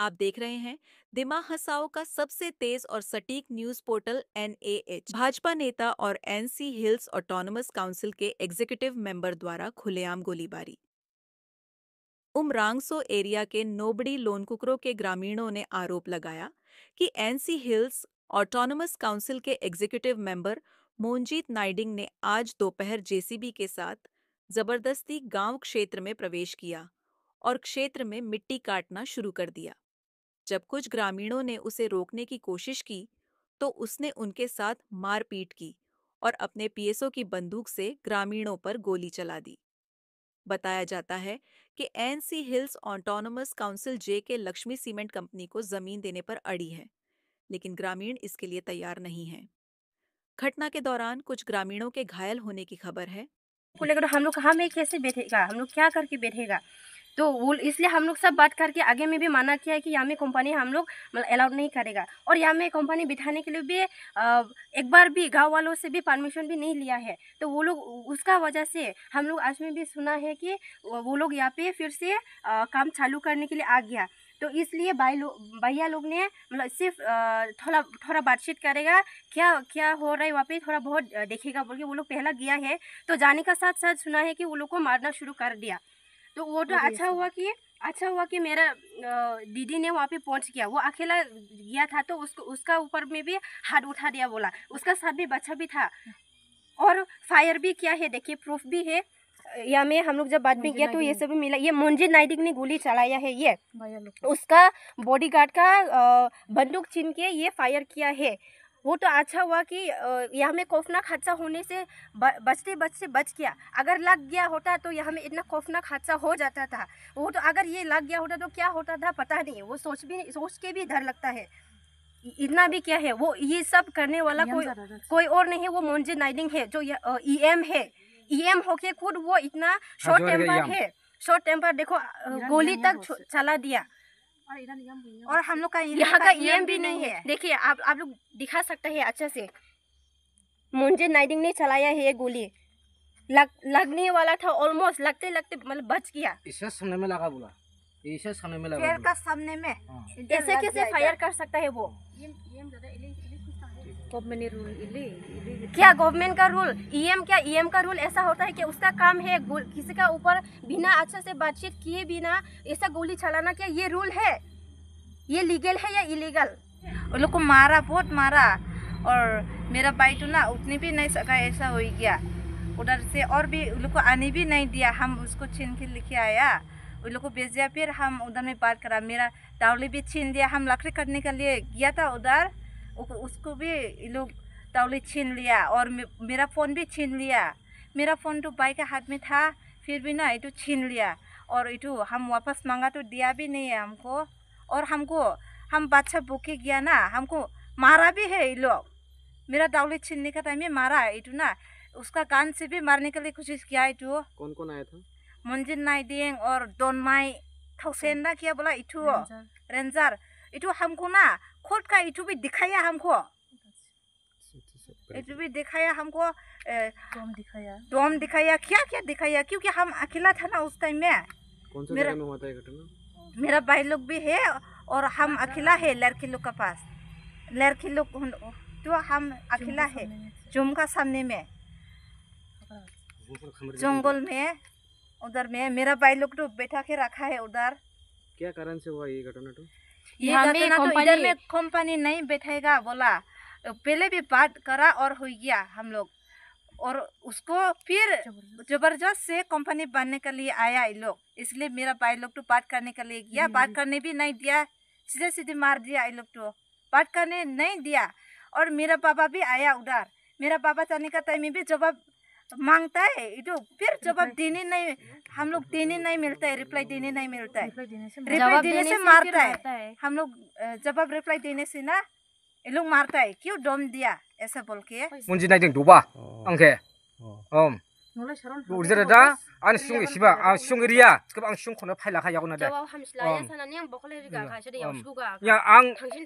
आप देख रहे हैं दिमा हसाओ का सबसे तेज और सटीक न्यूज पोर्टल एन भाजपा नेता और एनसी हिल्स ऑटोनमस काउंसिल के एग्जीक्यूटिव मेंबर द्वारा खुलेआम गोलीबारी उमरांगसो एरिया के नोबड़ी लोनकुकरों के ग्रामीणों ने आरोप लगाया कि एनसी हिल्स ऑटोनमस काउंसिल के एग्जीक्यूटिव मेंबर मोनजीत नाइडिंग ने आज दोपहर जेसीबी के साथ जबरदस्ती गांव क्षेत्र में प्रवेश किया और क्षेत्र में मिट्टी काटना शुरू कर दिया जब कुछ ग्रामीणों ने उसे रोकने की कोशिश की तो उसने उनके साथ मारपीट की और अपने पीएसओ की बंदूक से ग्रामीणों पर गोली चला दी बताया जाता है कि NC hills autonomous council J K Lakshmi cement company को जमीन देने पर अड़ी है लेकिन ग्रामीण इसके लिए तैयार नहीं है घटना के दौरान कुछ ग्रामीणों के घायल होने की खबर है हम लोग कैसे बैठेगा हम लोग क्या करके बैठेगा तो वो इसलिए हम लोग सब बात करके आगे में भी माना किया है कि यहाँ में कंपनी हम लोग मतलब अलाउड नहीं करेगा और यहाँ में कंपनी बिठाने के लिए भी एक बार भी गाँव वालों से भी परमिशन भी नहीं लिया है तो वो लोग उसका वजह से हम लोग आज में भी सुना है कि वो लोग यहाँ पे फिर से काम चालू करने के लिए आ गया तो इसलिए भाई लोग भैया लोग ने मतलब सिर्फ थोड़ा थोड़ा बातचीत करेगा क्या क्या हो रहा है वहाँ पे थोड़ा बहुत देखेगा बोल के वो लोग पहला गया है तो जाने का साथ साथ सुना है कि वो लोग को मारना शुरू कर दिया तो वो तो अच्छा हुआ कि अच्छा हुआ कि मेरा दीदी ने वहाँ पे पहुँच गया वो अकेला गया था तो उसको उसका ऊपर में भी हाथ उठा दिया बोला उसका साथ भी बच्चा भी था और फायर भी किया है देखिए प्रूफ भी है या में हम लोग जब बाद में गया तो ये सब मिला ये मुंजित नाइडिक ने गोली चलाया है ये उसका बॉडीगार्ड का बंदूक छीन के ये फायर किया है वो तो अच्छा हुआ कि यह में खौफनाक हादसा होने से बचते बचते बच गया अगर लग गया होता तो यहाँ में इतना खौफनाक हादसा हो जाता था वो तो अगर ये लग गया होता तो क्या होता था पता नहीं वो सोच भी सोच के भी डर लगता है इतना भी क्या है वो ये सब करने वाला e कोई कोई और नहीं है वो मोन्जे नाइडिंग है जो ई एम e है ई e एम होके खुद वो इतना हाँ, शॉर्ट टेम्पर है शॉर्ट टेम्पर देखो गोली तक चला दिया और हम लोग का यहाँ का ईएम भी नहीं है देखिए आप आप लोग दिखा सकते हैं अच्छा से मुंजे नाइडिंग ने चलाया है ये गोली लग लगने वाला था ऑलमोस्ट लगते लगते मतलब बच गया इसे सामने में लगा बोला इसे सामने में लगा फायर का सामने में हाँ। ऐसे कैसे फायर कर सकता है वो क्या गवर्नमेंट का रूल ईएम e क्या ईएम e का रूल ऐसा होता है कि उसका काम है किसी का ऊपर बिना अच्छा से बातचीत किए बिना ऐसा गोली चलाना क्या ये रूल है ये लीगल है या इलीगल उन लोग को मारा बहुत मारा और मेरा भाई तो ना उठने भी नहीं सका ऐसा हो गया उधर से और भी उन लोग को आने भी नहीं दिया हम उसको छीन के लेके आया उन लोग को भेज दिया फिर हम उधर में बात करा मेरा दावली भी छीन दिया हम लकड़ी करने के लिए गया था उधर उसको भी लोग तावले छीन लिया और मेरा फ़ोन भी छीन लिया मेरा फ़ोन तो भाई के हाथ में था फिर भी ना इटू तो छीन लिया और इटू तो हम वापस मांगा तो दिया भी नहीं है हमको और हमको हम बादशाह भूखे गया ना हमको मारा भी है ये लोग मेरा डावली छीनने का टाइम में मारा है इटू तो ना उसका कान से भी मारने के लिए कोशिश किया इटू कौन कौन आया था मंजिल नाइडेंग और दोनमाई थौसेन अच्छा। ना किया बोला इटू रेंजर इटू हमको ना खोट का यूट्यूब भी दिखाया हमको यूट्यूब भी दिखाया हमको डोम दिखाया डोम दिखाया क्या क्या दिखाया क्योंकि हम अकेला था ना उस टाइम में कौन सा मेरा, हुआ था घटना मेरा भाई लोग भी है और हम हाँ, अकेला हाँ। है लड़के लोग के पास लड़के लोग तो हम अकेला है जुम का सामने में जंगल में उधर में मेरा भाई लोग तो बैठा के रखा है उधर क्या कारण से हुआ ये घटना तो तो इधर में कंपनी नहीं बैठेगा बोला पहले भी बात करा और हो गया हम लोग और उसको फिर जबरदस्त से कंपनी बनने के लिए आया ये लोग इसलिए मेरा भाई लोग तो बात करने के लिए गया बात हम्म। करने भी नहीं दिया सीधे सीधे मार दिया ये लोग तो बात करने नहीं दिया और मेरा पापा भी आया उधर मेरा पापा जाने का टाइम में भी जवाब मांगता है तो फिर जवाब देने नहीं हम लोग देने नहीं मिलता है रिप्लाई देने नहीं मिलता है रिप्लाई देने से मारता है हम लोग जवाब रिप्लाई देने से ना ये लोग मारता है क्यों डोम दिया ऐसा बोल के मुंजी नहीं हम स्लाया सानानि आं बखले रिगा खासे दे यासुगा या आं थांसिन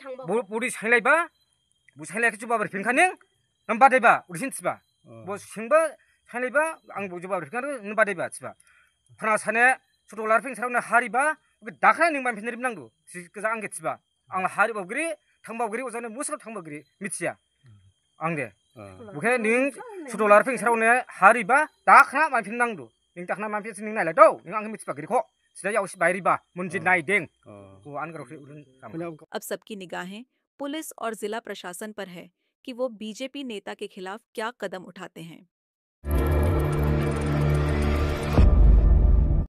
फना साने सुटो लारफिंग सारावना हारिबा दाखना नों मान फिनरिब नांगु सिगजा आंगे तिबा आं हारिबावगिरि थांबावगिरि ओजाने मुसरा थांबावगिरि मिथिया आं दे बुखे नों सुटो लारफिंग सारावना हारिबा दाखना मान फिन नांगु निं दाखना मान फिन निं नायलाय दौ निं आंगे मिथिबागिरिखौ अब सबकी निगाहें पुलिस और जिला प्रशासन पर है कि वो बीजेपी नेता के खिलाफ क्या कदम उठाते हैं